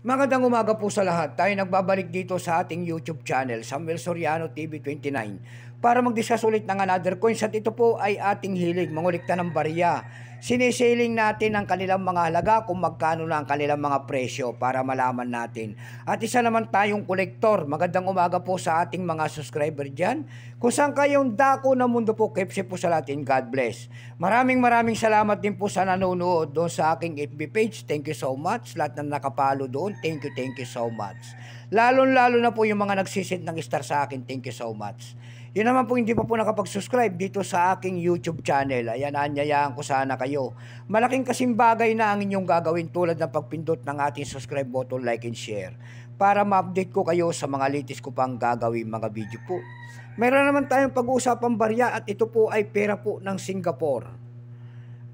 Magandang umaga po sa lahat. Tayo nagbabalik dito sa ating YouTube channel, Samuel Soriano TV 29, para mag-discuss ulit ng another coins at ito po ay ating hilig, mangulikta ng barya Sinisiling natin ang kanilang mga halaga kung magkano na ang kanilang mga presyo para malaman natin. At isa naman tayong kolektor. Magandang umaga po sa ating mga subscriber dyan. Kung saan kayong dako na mundo po, kepse po sa latin. God bless. Maraming maraming salamat din po sa nanonood doon sa aking FB page. Thank you so much. Lahat na nakapalo doon, thank you, thank you so much. Lalo-lalo na po yung mga nagsisit ng star sa akin. Thank you so much. Yun naman po hindi pa po nakapag-subscribe dito sa aking YouTube channel. Ayan, anyayaan ko sana kayo. Malaking kasing bagay na ang inyong gagawin tulad ng pagpindot ng ating subscribe button, like and share para ma-update ko kayo sa mga latest ko pang gagawin mga video po. Meron naman tayong pag-uusapang barya at ito po ay pera po ng Singapore.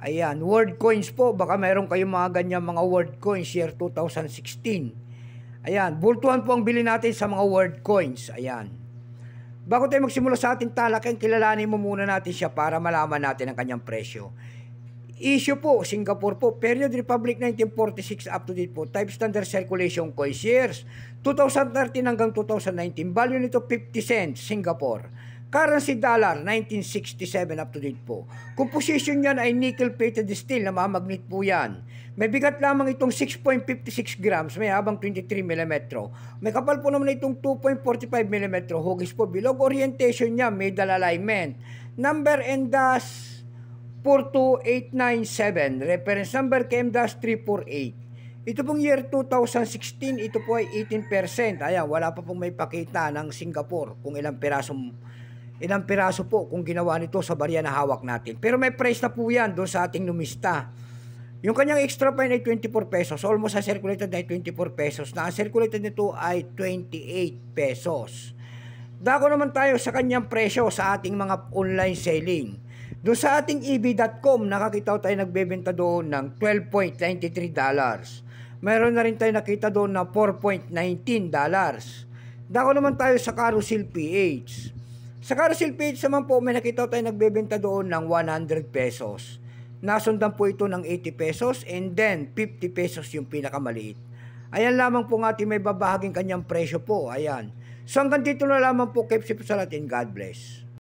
Ayan, word coins po. Baka meron kayong mga ganyan mga word coins year 2016. Ayan, bultuhan po ang bili natin sa mga word coins. Ayan. Bago tayo magsimula sa ating talakayan, kilalanin mo muna natin siya para malaman natin ang kanyang presyo. Issue po, Singapore po, period Republic 1946 up to date po, type standard circulation coins years, 2013 hanggang 2019, value nito 50 cents, Singapore. Currency dollar, 1967 up to date po. Composition niyan ay nickel-plated steel na mamagnet po yan. May bigat lamang itong 6.56 grams, may habang 23 mm. May kapal po naman itong 2.45 mm. Hugis po bilog orientation niya, middle alignment. Number and dash 42897, reference number KM-348. Ito pong year 2016, ito po ay 18%. Ayan, wala pa pong may pakita ng Singapore kung ilang perasong ilang piraso po kung ginawa nito sa barya na hawak natin. Pero may price na po yan doon sa ating numista. Yung kanyang extra fine ay 24 pesos. Almost sa circulated ay 24 pesos. Na ang circulated nito ay 28 pesos. Dako naman tayo sa kanyang presyo sa ating mga online selling. Doon sa ating eb.com, nakakita tayo nagbebenta doon ng 12.93 dollars. Mayroon na rin tayo nakita doon na 4.19 dollars. Dako naman tayo sa Carousel PH. Sa carousel page naman po, may nakita tayo nagbebenta doon ng 100 pesos. Nasundan po ito ng 80 pesos and then 50 pesos yung pinakamaliit. Ayan lamang po nga ating may babahaging kanyang presyo po. Ayan. So hanggang dito na lamang po. Keep safe sa natin. God bless.